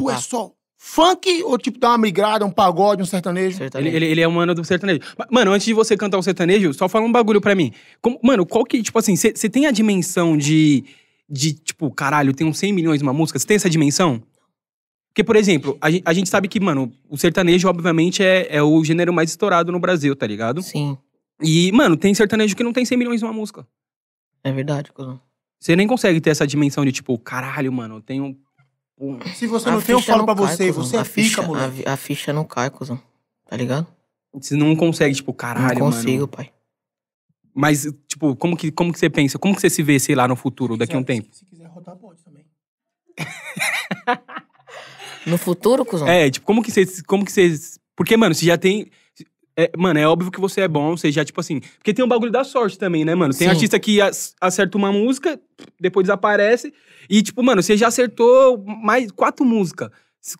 tu é tá. só funk ou tipo dá uma migrada, um pagode, um sertanejo? sertanejo. Ele, ele, ele, é um mano do sertanejo. Mano, antes de você cantar um sertanejo, só fala um bagulho pra mim. Como, mano, qual que, tipo assim, você tem a dimensão de, de, tipo, caralho, tem uns 100 milhões numa música? Você tem essa dimensão? Porque, por exemplo, a, a gente sabe que, mano, o sertanejo, obviamente, é, é o gênero mais estourado no Brasil, tá ligado? Sim. E, mano, tem sertanejo que não tem 100 milhões numa música. É verdade, Cosão. Você nem consegue ter essa dimensão de, tipo, caralho, mano, tem tenho se você não tem, eu falo pra cai, você. Cuzão. Você é a ficha, moleque. A, a, ficha não cai, cuzão. Tá ligado? Você não consegue, tipo, caralho, não consigo, mano. pai. Mas, tipo, como que, como que você pensa? Como que você se vê, sei lá, no futuro, daqui a um tempo? Se, se quiser rodar, pode também. no futuro, cuzão? É, tipo, como que você... Como que você... Porque, mano, você já tem... É, mano, é óbvio que você é bom, você já, tipo assim. Porque tem um bagulho da sorte também, né, mano? Tem Sim. artista que acerta uma música, depois desaparece. E, tipo, mano, você já acertou mais quatro músicas.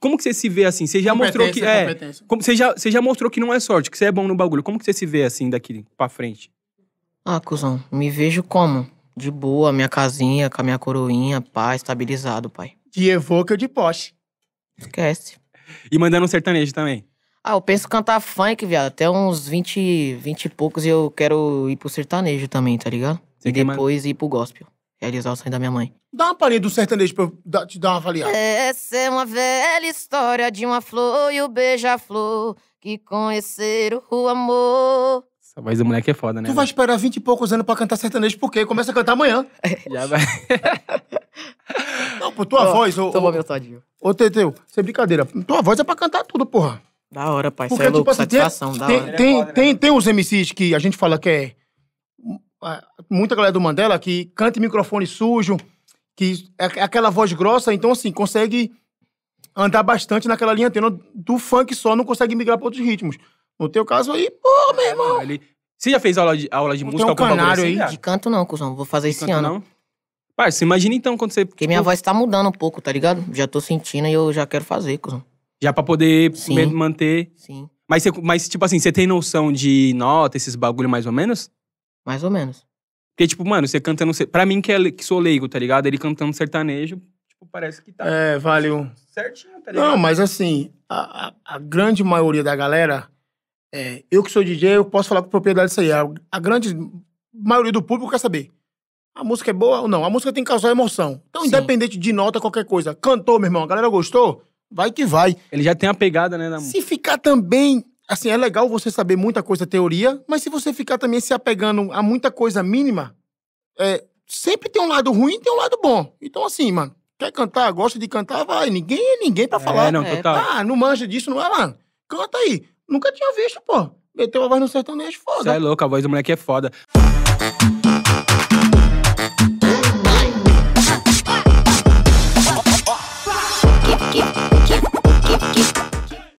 Como que você se vê assim? Você já mostrou que. É, como, você, já, você já mostrou que não é sorte, que você é bom no bagulho. Como que você se vê assim daqui pra frente? Ah, cuzão, me vejo como? De boa, minha casinha, com a minha coroinha, pá, estabilizado, pai. De evoca de poste. Esquece. E mandando um sertanejo também. Ah, eu penso cantar funk, viado. Até uns 20, 20 e poucos e eu quero ir pro sertanejo também, tá ligado? Você e depois ir pro gospel. Realizar o sonho da minha mãe. Dá uma palhinha do sertanejo pra eu te dar uma avaliada. Essa é uma velha história de uma flor e o beija-flor que conheceram o amor. Essa voz do moleque é foda, né? Tu vai esperar 20 e poucos anos pra cantar sertanejo por quê? Começa a cantar amanhã. Já vai. Não, pô, tua oh, voz... Toma ô, meu tadinho. Ô, Teteu, sem brincadeira. Tua voz é pra cantar tudo, porra. Da hora, pai. Porque, Isso é tipo louco, tipo, satisfação, tem, da hora. Tem, né, tem, tem, os né? MCs que a gente fala que é... Ah, muita galera do Mandela que canta em microfone sujo, que é, é aquela voz grossa, então, assim, consegue andar bastante naquela linha tênue do funk só, não consegue migrar para outros ritmos. No teu caso aí, pô, é, meu irmão... Ele... Você já fez aula de, aula de música? Tem um canário assim? aí? De canto não, cuzão. Vou fazer de esse ano. Não? Pai, você imagina então quando você... Porque minha voz tá mudando um pouco, tá ligado? Já tô sentindo e eu já quero fazer, cuzão. Já para poder Sim. manter. Sim. Mas, você, mas, tipo assim, você tem noção de nota, esses bagulho mais ou menos? Mais ou menos. Porque, tipo, mano, você cantando. Pra mim, que, é, que sou leigo, tá ligado? Ele cantando sertanejo, tipo, parece que tá. É, valeu. Certinho, tá ligado? Não, mas assim, a, a, a grande maioria da galera. É, eu que sou DJ, eu posso falar com propriedade isso aí. A, a grande maioria do público quer saber. A música é boa ou não? A música tem que causar emoção. Então, Sim. independente de nota, qualquer coisa. Cantou, meu irmão, a galera gostou? vai que vai. Ele já tem a pegada, né? Na... Se ficar também. Assim, é legal você saber muita coisa teoria, mas se você ficar também se apegando a muita coisa mínima, é, sempre tem um lado ruim e tem um lado bom. Então, assim, mano, quer cantar, gosta de cantar, vai. Ninguém é ninguém pra é, falar. Não, é, total. Ah, não manja disso, não é, mano? Canta aí. Nunca tinha visto, pô. Meteu a voz no sertanejo, foda. Você é louco, a voz do moleque é foda.